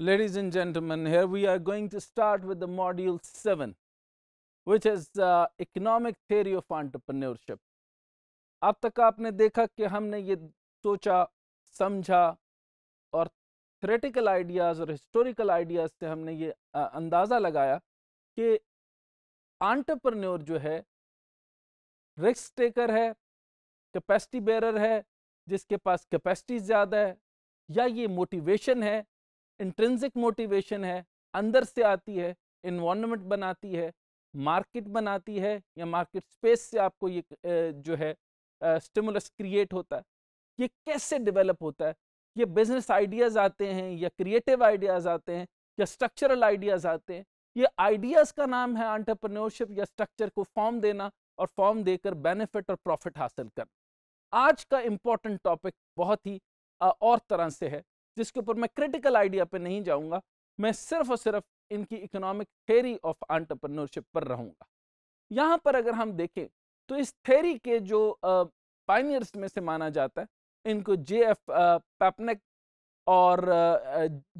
Ladies and gentlemen, here we are going to start with the module 7, which is uh, economic theory of entrepreneurship. अब तक आपने देखा कि हमने ये सोचा समझा और थ्रेटिकल आइडियाज़ और हिस्टोरिकल आइडियाज़ से हमने ये अंदाज़ा लगाया कि आंट्रप्रनोर जो है रिस्क टेकर है कैपेसिटी बेरर है जिसके पास कैपेसिटी ज़्यादा है या ये मोटिवेशन है इंट्रेंसिक मोटिवेशन है अंदर से आती है इन्वामेंट बनाती है मार्केट बनाती है या मार्केट स्पेस से आपको ये जो है स्टिमुलस क्रिएट होता है ये कैसे डेवलप होता है ये बिजनेस आइडियाज़ आते हैं या क्रिएटिव आइडियाज़ आते हैं या स्ट्रक्चरल आइडियाज़ आते हैं ये आइडियाज़ का नाम है आंट्रप्रनोरशिप या स्ट्रक्चर को फॉर्म देना और फॉर्म देकर बेनिफिट और प्रॉफिट हासिल करना आज का इम्पोर्टेंट टॉपिक बहुत ही और तरह से है जिसके ऊपर मैं क्रिटिकल आइडिया पे नहीं जाऊंगा मैं सिर्फ और सिर्फ इनकी इकोनॉमिक थेरी ऑफ एंटरप्रेन्योरशिप पर रहूंगा यहाँ पर अगर हम देखें तो इस थेरी के जो पाइनियर्स में से माना जाता है इनको जे एफ पैपनेक और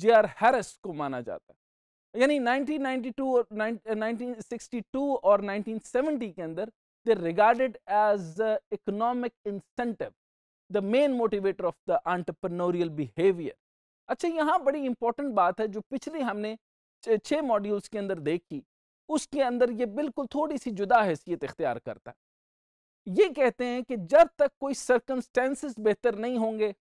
जे आर हैरिस को माना जाता है यानी 1992 और 1962 और 1970 के अंदर they regarded as economic incentive the main motivator of the entrepreneurial behaviour अच्छा यहाँ बड़ी इंपॉर्टेंट बात है जो पिछले हमने छः मॉड्यूल्स के अंदर देखी उसके अंदर ये बिल्कुल थोड़ी सी जुदा हैसियत इख्तियार करता है ये कहते हैं कि जब तक कोई सर्कमस्टेंसेस बेहतर नहीं होंगे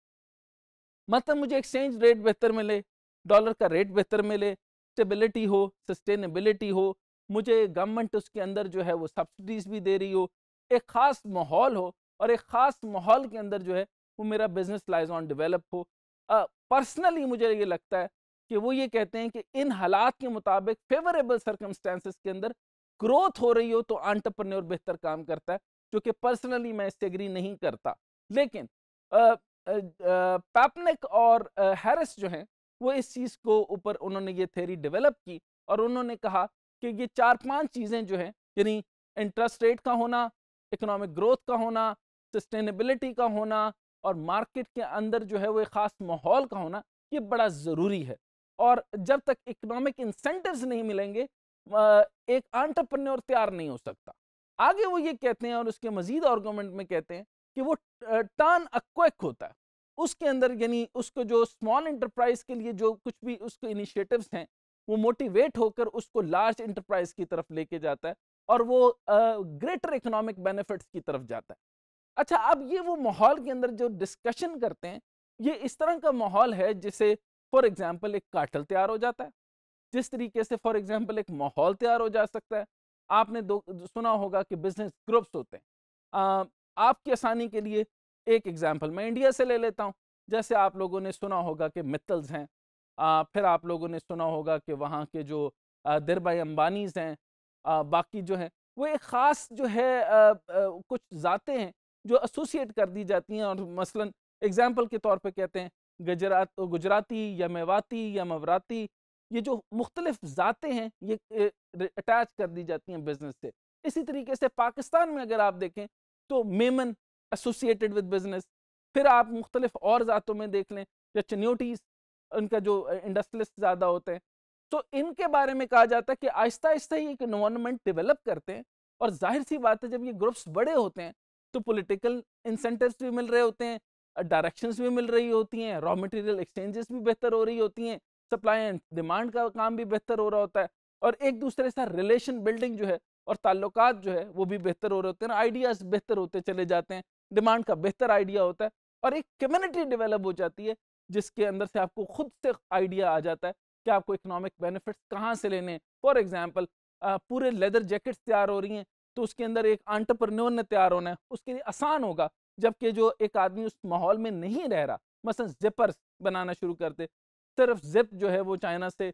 मतलब मुझे एक्सचेंज रेट बेहतर मिले डॉलर का रेट बेहतर मिले स्टेबिलिटी हो सस्टेनेबिलिटी हो मुझे गवर्नमेंट उसके अंदर जो है वो सब्सिडीज भी दे रही हो एक ख़ास माहौल हो और एक ख़ास माहौल के अंदर जो है वो मेरा बिजनेस लाइज ऑन डिवेलप हो पर्सनली मुझे ये लगता है कि वो ये कहते हैं कि इन हालात के मुताबिक फेवरेबल सर्कमस्टेंसेस के अंदर ग्रोथ हो रही हो तो आंटरप्रन्योर बेहतर काम करता है जो कि पर्सनली मैं इससे एग्री नहीं करता लेकिन पैपनिक और हैरिस जो हैं वो इस चीज़ को ऊपर उन्होंने ये थेरी डेवलप की और उन्होंने कहा कि ये चार पांच चीज़ें जो हैं यानी इंटरेस्ट रेट का होना इकोनॉमिक ग्रोथ का होना सस्टेनेबिलिटी का होना और मार्केट के अंदर जो है वो एक ख़ास माहौल का होना ये बड़ा ज़रूरी है और जब तक इकोनॉमिक इंसेंटिव्स नहीं मिलेंगे एक आंट्रप्रन्योर तैयार नहीं हो सकता आगे वो ये कहते हैं और उसके मजीद आर्गूमेंट में कहते हैं कि वो टर्न अक्वेक होता है उसके अंदर यानी उसको जो स्मॉल इंटरप्राइज के लिए जो कुछ भी उसके इनिशिएटिव्स हैं वो मोटिवेट होकर उसको लार्ज इंटरप्राइज की तरफ लेके जाता है और वो ग्रेटर इकोनॉमिक बेनिफिट्स की तरफ जाता है अच्छा अब ये वो माहौल के अंदर जो डिस्कशन करते हैं ये इस तरह का माहौल है जिसे फॉर एग्जाम्पल एक काटल तैयार हो जाता है जिस तरीके से फॉर एग्जाम्पल एक माहौल तैयार हो जा सकता है आपने दो सुना होगा कि बिजनेस ग्रुप्स होते हैं आ, आपकी आसानी के लिए एक एग्जाम्पल मैं इंडिया से ले लेता हूँ जैसे आप लोगों ने सुना होगा कि मित्तल्स हैं आ, फिर आप लोगों ने सुना होगा कि वहाँ के जो दिर भाई अम्बानीज हैं आ, बाकी जो हैं वो एक ख़ास जो है आ, आ, कुछ ज़ातें हैं जो एसोसिएट कर दी जाती हैं और मसलन एग्जाम्पल के तौर पर कहते हैं गजरात गुजराती या मेवाती या मवराती ये जो मुख्तलिफ जाते हैं ये अटैच कर दी जाती हैं बिजनेस से इसी तरीके से पाकिस्तान में अगर आप देखें तो मेमन एसोसिएटेड विद बिजनेस फिर आप मुख्तलिफ और ज़ातों में देख लें या चन्योटीज उनका जो इंडस्ट्रियलिस्ट ज़्यादा होते हैं तो इनके बारे में कहा जाता है कि आहिस्ता आहिस्ता ही एक इन्वामेंट डेवलप करते हैं और जाहिर सी बात है जब ये ग्रुप्स बड़े होते हैं तो पॉलिटिकल इंसेंटिव्स भी मिल रहे होते हैं डायरेक्शंस भी मिल रही होती हैं रॉ मटेरियल एक्सचेंजेस भी बेहतर हो रही होती हैं सप्लाई एंड डिमांड का काम भी बेहतर हो रहा होता है और एक दूसरे के साथ रिलेशन बिल्डिंग जो है और ताल्लुक जो है वो भी बेहतर हो रहे होते हैं आइडियाज़ बेहतर होते चले जाते हैं डिमांड का बेहतर आइडिया होता है और एक कम्युनिटी डेवलप हो जाती है जिसके अंदर से आपको खुद से आइडिया आ जाता है कि आपको इकोनॉमिक बेनिफिट्स कहाँ से लेने हैं फॉर एग्जाम्पल पूरे लेदर जैकेट्स तैयार हो रही हैं तो उसके अंदर एक आंट्रप्रन्योर ने तैयार होना है उसके लिए आसान होगा जबकि जो एक आदमी उस माहौल में नहीं रह रहा मसलन जिपर्स बनाना शुरू कर दे सिर्फ जिप जो है वो चाइना से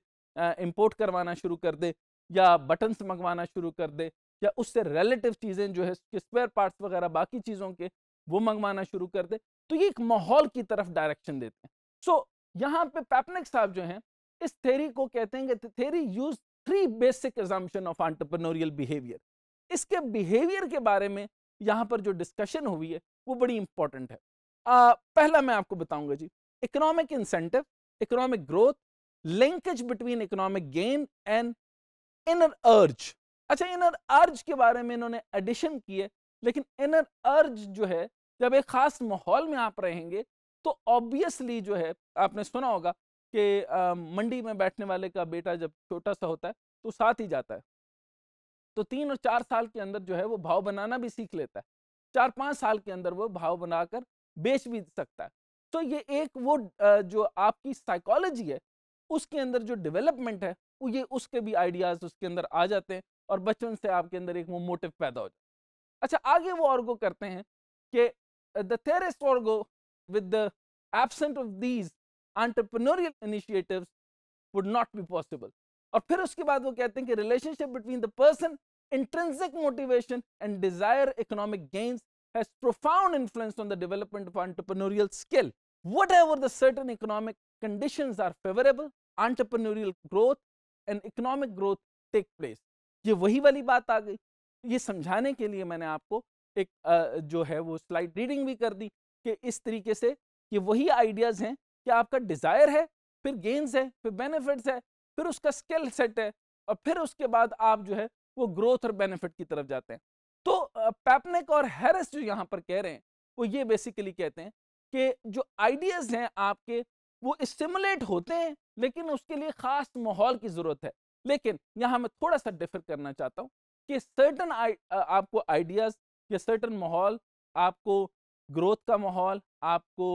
इम्पोर्ट करवाना शुरू कर दे या बटन्स मंगवाना शुरू कर दे या उससे रिलेटिव चीज़ें जो है स्पेयर पार्ट्स वगैरह बाकी चीज़ों के वो मंगवाना शुरू कर दे तो ये एक माहौल की तरफ डायरेक्शन देते हैं सो so, यहाँ पे पैपनिक साहब जो हैं इस थेरी को कहते हैं कि theory use three basic assumption of entrepreneurial behaviour इसके बिहेवियर के बारे में यहाँ पर जो डिस्कशन हुई है वो बड़ी इंपॉर्टेंट है आ, पहला मैं आपको बताऊंगा जी economic incentive economic growth linkage between economic gain and inner urge अच्छा इनर अर्ज के बारे में इन्होंने एडिशन किए लेकिन इनर अर्ज जो है जब एक खास माहौल में आप रहेंगे तो ऑब्वियसली जो है आपने सुना होगा कि मंडी में बैठने वाले का बेटा जब छोटा सा होता है तो साथ ही जाता है तो तीन और चार साल के अंदर जो है वो भाव बनाना भी सीख लेता है चार पाँच साल के अंदर वो भाव बनाकर बेच भी सकता है तो ये एक वो जो आपकी साइकोलॉजी है उसके अंदर जो डेवलपमेंट है वो ये उसके भी आइडियाज़ उसके अंदर आ जाते हैं और बचपन से आपके अंदर एक वो मोटिव पैदा हो जाता अच्छा आगे वो और करते हैं कि the theorist argue with the absent of these entrepreneurial initiatives would not be possible और फिर उसके बाद वो कहते हैं कि relationship between the person intrinsic motivation and desire economic gains has profound influence on the development of entrepreneurial skill. Whatever the certain economic conditions are favorable, entrepreneurial growth and economic growth take place. ये वही वाली बात आ गई ये समझाने के लिए मैंने आपको एक jo hai wo slide reading bhi kar di ki is tarike se ये wahi ideas hain ki aapka desire hai फिर गेंस है फिर बेनिफिट्स है फिर उसका स्किल सेट है और फिर उसके बाद आप जो है वो ग्रोथ और बेनिफिट की तरफ जाते हैं तो पैपनिक और हैरिस जो यहाँ पर कह रहे हैं वो ये बेसिकली कहते हैं कि जो आइडियाज़ हैं आपके वो स्टिमुलेट होते हैं लेकिन उसके लिए ख़ास माहौल की ज़रूरत है लेकिन यहाँ मैं थोड़ा सा डिफर करना चाहता हूँ कि सर्टन आपको आइडियाज़ या सर्टन माहौल आपको ग्रोथ का माहौल आपको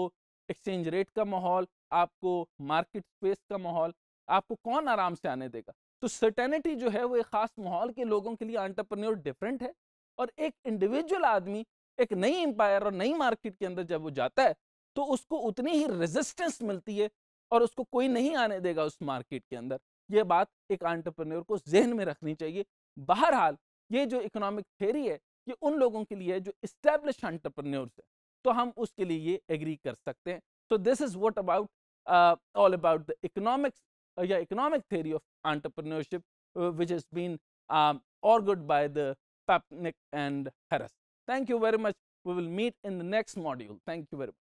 एक्सचेंज रेट का माहौल आपको मार्केट स्पेस का माहौल आपको कौन आराम से आने देगा तो सर्टेनिटी जो है वो एक ख़ास माहौल के लोगों के लिए एंटरप्रेन्योर डिफरेंट है और एक इंडिविजुअल आदमी एक नई एम्पायर और नई मार्केट के अंदर जब वो जाता है तो उसको उतनी ही रेजिस्टेंस मिलती है और उसको कोई नहीं आने देगा उस मार्केट के अंदर ये बात एक एंटरप्रेन्योर को जहन में रखनी चाहिए बहरहाल ये जो इकोनॉमिक थेरी है ये उन लोगों के लिए है जो इस्टेब्लिश एंटरप्रेन्योर है तो हम उसके लिए ये एग्री कर सकते हैं so this is what about all about the economics Uh, yeah, economic theory of entrepreneurship, uh, which has been um, by the Papnik and Harris. Thank you very much. We will meet in the next module. Thank you very much.